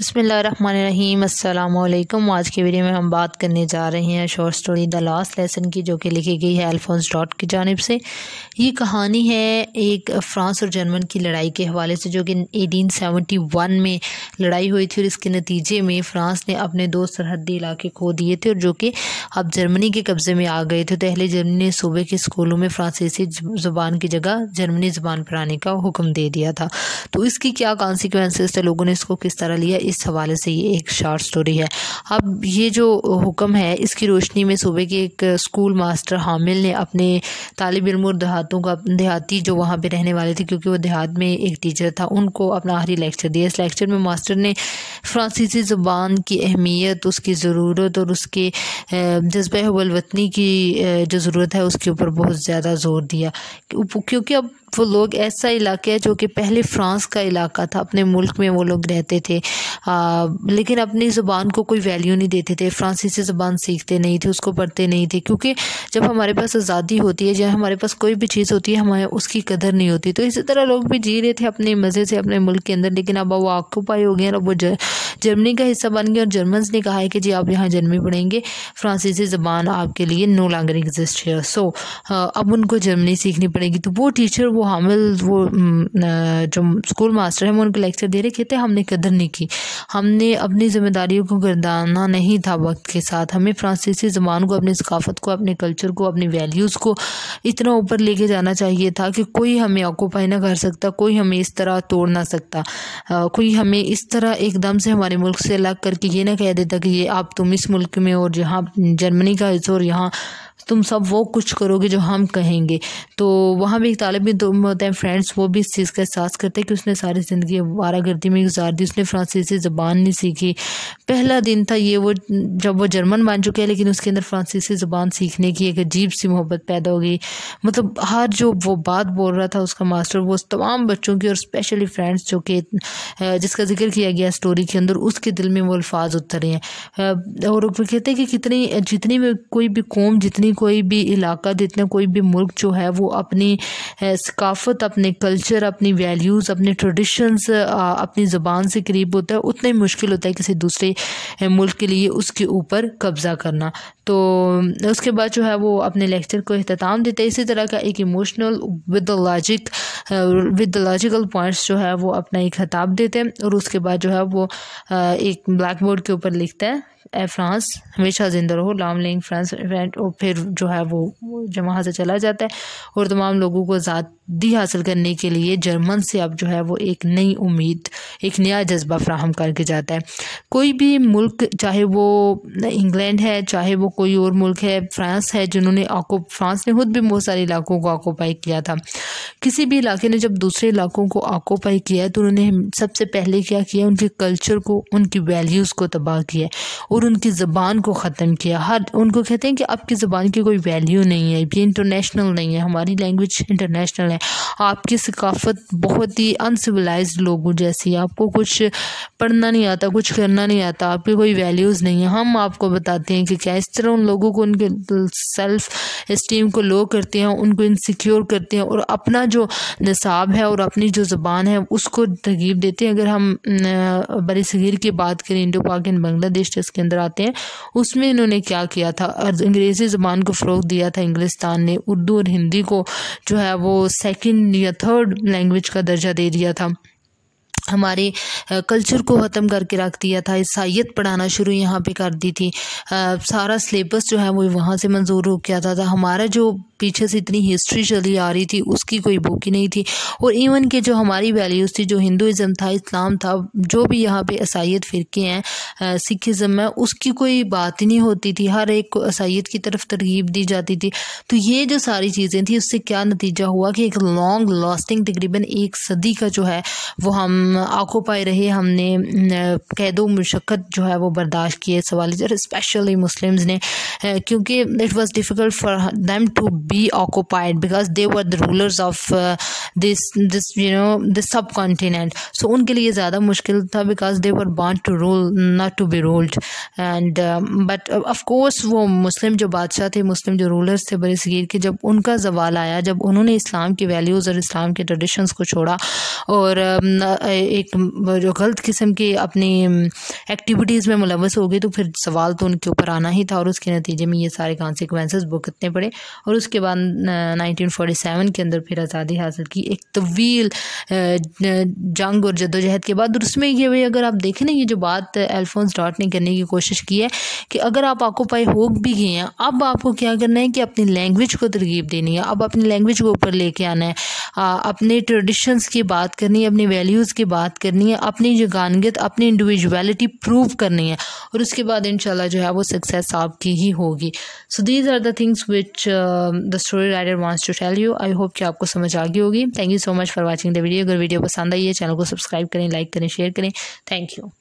बसमीम अल्लाम आज की वीडियो में हम बात करने जा रहे हैं short story the last lesson की जो कि लिखी गई है अल्फोंस डॉट की जानब से ये कहानी है एक फ्रांस और जर्मन की लड़ाई के हवाले से जो कि 1871 में लड़ाई हुई थी और इसके नतीजे में फ्रांस ने अपने दो सरहदी इलाके खो दिए थे और जो कि अब जर्मनी के कब्ज़े में आ गए थे पहले जर्मनी ने सूबे के स्कूलों में फ्रांसीसी ज़ुबान की जगह जर्मनी ज़ुबान पर आने का हुक्म दे दिया था तो इसकी क्या कॉन्सिक्वेंसेस थे लोगों ने इसको किस तरह लिया इस हवाले से ये एक शार्ट स्टोरी है अब ये जो हुक्म है इसकी रोशनी में सूबे के एक स्कूल मास्टर हामिल ने अपने तालब इलम और देहातों का देहाती जो वहाँ पर रहने वाले थे क्योंकि वो देहात में एक टीचर था उनको अपना आखिरी लेक्चर दिया इस लेक्चर में मास्टर ने फ्रांसीसी ज़ुबान की अहमियत उसकी ज़रूरत और उसके जज्बे हबलवतनी की जो ज़रूरत है उसके ऊपर बहुत ज़्यादा ज़ोर दिया क्योंकि अब वो लोग ऐसा इलाका है जो कि पहले फ्रांस का इलाका था अपने मुल्क में वो लोग रहते थे लेकिन अपनी ज़ुबान को कोई वैल्यू नहीं देते थे फ्रांसीसी ज़ुबान सीखते नहीं थे उसको पढ़ते नहीं थे क्योंकि जब हमारे पास आज़ादी होती है जब हमारे पास कोई भी चीज़ होती है हमारे उसकी कदर नहीं होती तो इसी तरह लोग भी जी रहे थे अपने मज़े से अपने मुल्क के अंदर लेकिन अब वो ऑक्यूपाई हो गए और वो जर्मनी का हिस्सा बन गया और जर्मन्स ने कहा है कि जी आप यहाँ जर्मनी पढ़ेंगे फ्रांसीसी ज़बान आपके लिए नो लॉन्गर एग्जिस्ट है सो अब उनको जर्मनी सीखनी पड़ेगी तो वो टीचर वो हामिल वो जो स्कूल मास्टर है वो उनको लेक्चर दे रहे कहते हमने कदर नहीं की हमने अपनी जिम्मेदारियों को गिरदाना नहीं था वक्त के साथ हमें फ्रांसीसी ज़बान को अपनी सकाफत को अपने कल्चर को अपनी वैल्यूज़ को इतना ऊपर लेके जाना चाहिए था कि कोई हमें ऑकोपाई ना कर सकता कोई हमें इस तरह तोड़ ना सकता कोई हमें इस तरह एकदम से हमारे मुल्क से अलग करके ये ना कह देता कि ये आप तुम इस मुल्क में और जहाँ जर्मनी का हिस्सा और यहाँ तो तुम सब वो कुछ करोगे जो हम कहेंगे तो वहाँ भी एक तालब इम होते हैं फ्रेंड्स वो भी इस चीज़ का एहसास करते हैं कि उसने सारी ज़िंदगी वारागर्दी में गुजार दी उसने फ्रांसीसी ज़बान नहीं सीखी पहला दिन था ये वो जब वो जर्मन बन चुके हैं लेकिन उसके अंदर फ्रांसीसी ज़बान सीखने की एक अजीब सी मोहब्बत पैदा हो गई मतलब हर जो वो बात बोल रहा था उसका मास्टर वो तमाम बच्चों की और स्पेशली फ्रेंड्स जो कि जिसका जिक्र किया गया स्टोरी के अंदर उसके दिल में वो अल्फाज उतरे हैं और वो कहते हैं कि कितनी जितनी भी कोई भी कौम जितनी अपनी कोई भी इलाका जितना कोई भी मुल्क जो है वो अपनी सकाफत अपने कल्चर अपनी वैल्यूज़ अपने ट्रेडिशंस अपनी ज़बान से करीब होता है उतना ही मुश्किल होता है किसी दूसरे मुल्क के लिए उसके ऊपर कब्ज़ा करना तो उसके बाद जो है वो अपने लेक्चर को अहतमाम देते हैं इसी तरह का एक emotional with logic with logical points जो है वो अपना एक खताब देते हैं और उसके बाद जो है वो एक ब्लैक बोर्ड के ऊपर लिखता है ए फ्रांस हमेशा जिंदा रहो लाम लिंग फ्रांस और फिर फिर जो है वो वहाँ से चला जाता है और तमाम लोगों को आज़ादी हासिल करने के लिए जर्मन से अब जो है वो एक नई उम्मीद एक नया जज्बा फ्राहम करके जाता है कोई भी मुल्क चाहे वो इंग्लैंड है चाहे वो कोई और मुल्क है फ्रांस है जिन्होंने आको फ्रांस ने खुद भी बहुत सारे इलाकों को आकोपाई किया था किसी भी इलाके ने जब दूसरे इलाकों को आकोपाई किया तो उन्होंने सबसे पहले क्या किया उनके कल्चर को उनकी वैल्यूज़ को तबाह किया और उनकी ज़बान को ख़त्म किया हर उनको कहते हैं कि आपकी ज़बान ज़बान की कोई वैल्यू नहीं है ये इंटरनेशनल नहीं है हमारी लैंग्वेज इंटरनेशनल है आपकी सकाफत बहुत ही अनसिविलाइज लोगों जैसी आपको कुछ पढ़ना नहीं आता कुछ करना नहीं आता आपकी कोई वैल्यूज़ नहीं है हम आपको बताते हैं कि क्या इस तरह उन लोगों को उनके सेल्फ इस्टीम को लो करते हैं उनको इनसिक्योर करते हैं और अपना जो निसाब है और अपनी जो ज़बान है उसको तरकीब देते हैं अगर हम बर सगीर की बात करें इंडो पाकिन बांग्लादेश के अंदर आते हैं उसमें इन्होंने क्या किया था अंग्रेज़ी ज़बान ज़बान को फ़रोग दिया था इंग्लिस्तान ने उर्दू और हिंदी को जो है वो सेकेंड या थर्ड लैंग्वेज का दर्जा दे दिया था हमारे कल्चर को ख़त्म करके रख दिया था ईसाइत पढ़ाना शुरू यहाँ पे कर दी थी आ, सारा सिलेबस जो है वो वहाँ से मंजूर हो गया था, था तो हमारा जो पीछे से इतनी हिस्ट्री चली आ रही थी उसकी कोई बुक ही नहीं थी और इवन के जो हमारी वैल्यूज़ थी जो हिंदुज़म था इस्लाम था जो भी यहाँ पे ईसाइत फ़िरके हैं सिखिज़म है उसकी कोई बात ही नहीं होती थी हर एक को ईसाइत की तरफ तरगीब दी जाती थी तो ये जो सारी चीज़ें थी उससे क्या नतीजा हुआ कि एक लॉन्ग लास्टिंग तकरीबन एक सदी का जो है वो हम आँखों पाए रहे हमने कैदो मशक्क़त जो है वो बर्दाश्त किए सवाल स्पेशली मुस्लिम्स ने क्योंकि it was difficult for them to be occupied because they were the rulers of uh, this this you know this subcontinent so unke liye zyada mushkil tha because they were born to rule not to be ruled and um, but uh, of course wo muslim jo badshah the muslim jo rulers the थे sagir ke jab unka zawal aaya jab unhone islam ki values aur islam ke traditions ko को aur और ek jo galat किस्म ki apni activities mein मुलवस ho गई to फिर sawal to unke upar aana hi tha aur uske natije mein ye sare consequences भुगतने pade aur uske उसके बाद nineteen seven के अंदर फिर आज़ादी हासिल की एक तवील जंग और जदोजहद के बाद और उसमें ये भी अगर आप देखें ना ये जो बात एल्फोंस डॉट ने करने की कोशिश की है कि अगर आप आकोपाई हो भी गए हैं अब आपको क्या करना है कि अपनी लैंग्वेज को तरगीब देनी है अब अपनी लैंग्वेज को ऊपर लेके आना है आ, अपने ट्रेडिशंस की बात करनी है अपने वैल्यूज़ की बात करनी है अपनी जगानगत अपनी इंडिविजुअलिटी प्रूव करनी है और उसके बाद इन जो है वो सक्सेस आपकी ही होगी so these are the things which the story writer wants to tell you I hope कि आपको समझ आ गई होगी thank you so much for watching the video अगर वीडियो पसंद आई है चैनल को सब्सक्राइब करें लाइक करें शेयर करें थैंक यू